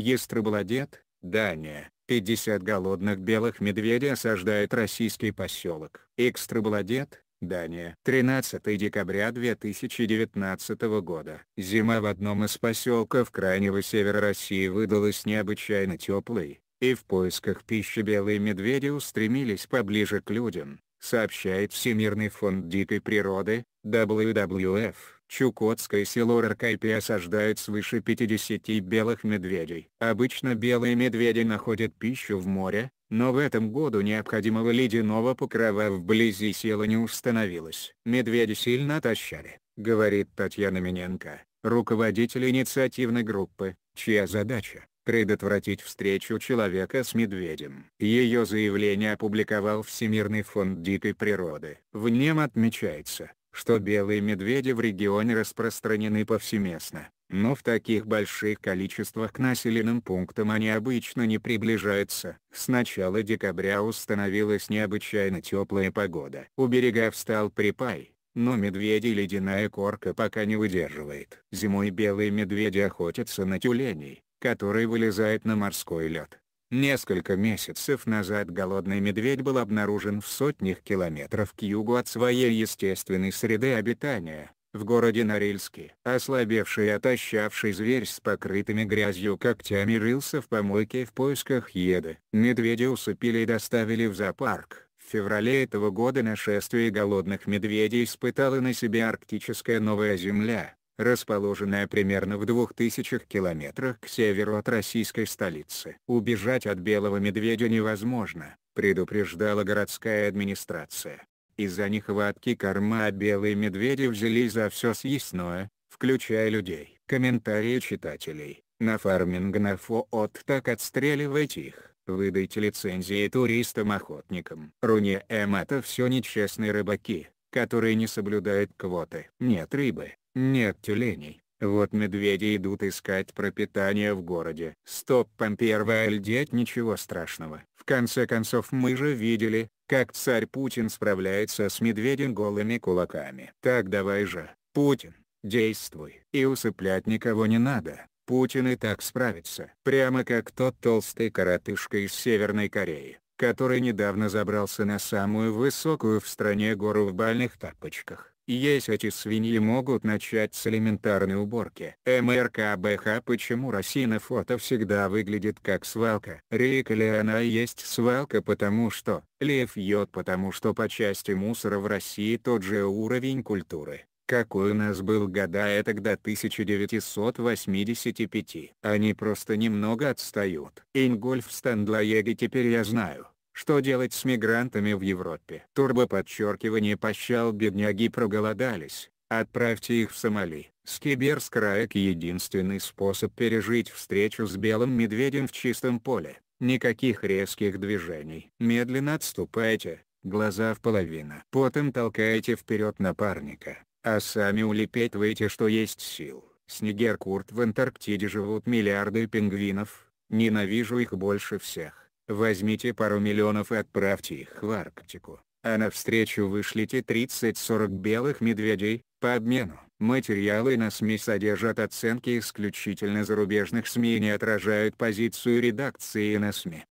Естребл одет, Дания. 50 голодных белых медведей осаждает российский поселок. Экстрабл одет, Дания. 13 декабря 2019 года. Зима в одном из поселков крайнего севера России выдалась необычайно теплой, и в поисках пищи белые медведи устремились поближе к людям, сообщает Всемирный фонд дикой природы, WWF. Чукотское село Раркайпи осаждают свыше 50 белых медведей. Обычно белые медведи находят пищу в море, но в этом году необходимого ледяного покрова вблизи села не установилось. Медведи сильно отощали, говорит Татьяна Миненко, руководитель инициативной группы, чья задача – предотвратить встречу человека с медведем. Ее заявление опубликовал Всемирный фонд дикой природы. В нем отмечается, что белые медведи в регионе распространены повсеместно, но в таких больших количествах к населенным пунктам они обычно не приближаются. С начала декабря установилась необычайно теплая погода. У берега встал припай, но медведи ледяная корка пока не выдерживает. Зимой белые медведи охотятся на тюленей, которые вылезают на морской лед. Несколько месяцев назад голодный медведь был обнаружен в сотнях километров к югу от своей естественной среды обитания, в городе Норильске. Ослабевший и отощавший зверь с покрытыми грязью когтями рылся в помойке в поисках еды. Медведя усыпили и доставили в зоопарк. В феврале этого года нашествие голодных медведей испытала на себе арктическая Новая Земля, расположенная примерно в 2000 километрах к северу от российской столицы. Убежать от Белого Медведя невозможно, предупреждала городская администрация. Из-за нехватки корма белые медведи взялись за все съестное, включая людей. Комментарии читателей. На фарминг на фоот так отстреливать их. Выдайте лицензии туристам-охотникам. Руне М это все нечестные рыбаки, которые не соблюдают квоты. Нет рыбы, нет тюленей. Вот медведи идут искать пропитание в городе. Стоп, Помперваль, дед, ничего страшного. В конце концов мы же видели, как царь Путин справляется с медведем голыми кулаками. Так давай же, Путин, действуй. И усыплять никого не надо. Путин и так справится. Прямо как тот толстый коротышка из Северной Кореи, который недавно забрался на самую высокую в стране гору в бальных тапочках есть эти свиньи могут начать с элементарной уборки. МРКБХ Почему Россия на фото всегда выглядит как свалка? Река ли она и есть свалка потому что, лев йод потому что по части мусора в России тот же уровень культуры. Какой у нас был года этак до 1985. Они просто немного отстают. Ингольф Стандлоеги теперь я знаю. Что делать с мигрантами в Европе? Турбо подчеркивание пощал бедняги проголодались, отправьте их в Сомали. Скиберскраек единственный способ пережить встречу с белым медведем в чистом поле. Никаких резких движений. Медленно отступайте, глаза в половину. Потом толкайте вперед напарника, а сами улепетывайте что есть сил. Снегеркурт в Антарктиде живут миллиарды пингвинов, ненавижу их больше всех. Возьмите пару миллионов и отправьте их в Арктику, а навстречу вышлите 30-40 белых медведей, по обмену. Материалы на СМИ содержат оценки исключительно зарубежных СМИ и не отражают позицию редакции на СМИ.